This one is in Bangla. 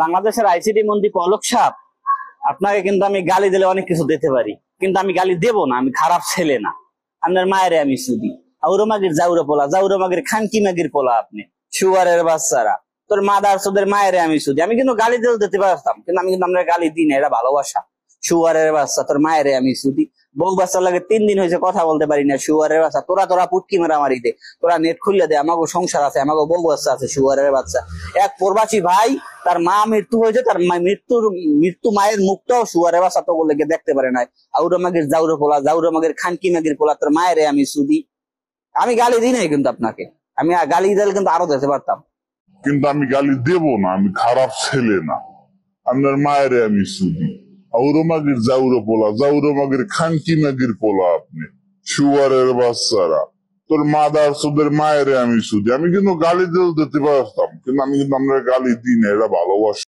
বাংলাদেশের আইসিডি মন্ত্রী পলক সাহ আপনাকে কিন্তু আমি গালি দিলে অনেক কিছু দিতে পারি কিন্তু আমি গালি দেব না আমি খারাপ ছেলে না আপনার মায়ের আমি শুধু আউরমাগির জাউরা পোলা জাউরা মাগির খানকি মাগির পোলা আপনি সুয়ারের বাচ্চারা তোর মাদার সোদের মায়ের আমি শুধু আমি কিন্তু গালি দিতে পারতাম কিন্তু আমি কিন্তু আমরা গালি দিই না এটা ভালোবাসা সুয়ারের বাচ্চা তোর মায়ের আমি শুধু বউ বাচ্চার লাগে তিন দিন হয়েছে কথা বলতে পারি না শুয়ারের বাচ্চা তোরা তোরা পুটকি মারামারিতে তোরা নেট খুললে দে আমাকে সংসার আছে আমাকে বউ বাচ্চা আছে শুয়ারের বাচ্চা এক প্রবাসী ভাই তার মা মৃত্যু হয়েছে তার মৃত্যুর মৃত্যু মায়ের মুখটাও শুয়ারের বাচ্চা তো বলে দেখতে পারে না আউর মাগের জাউরো পোলা জাউর মাগের খানকি মাগের পোলা তোর মায়ের আমি সুদি আমি গালি দিই নাই কিন্তু আপনাকে আমি গালি দিলে কিন্তু আরো যেতে পারতাম কিন্তু আমি গালি দেব না আমি খারাপ ছেলে না আপনার মায়ের আমি সুদি আউরমাগির জাউরো পোলা জাউরমাগির খানকি নাগির পোলা আপনি সুয়ারের বাচ্চারা তোর মা দার সুদের মায়ের আমি শুধু আমি কিন্তু গালি দিতে পারতাম কিন্তু আমি কিন্তু আমরা গালি দিই না এটা ভালোবাসা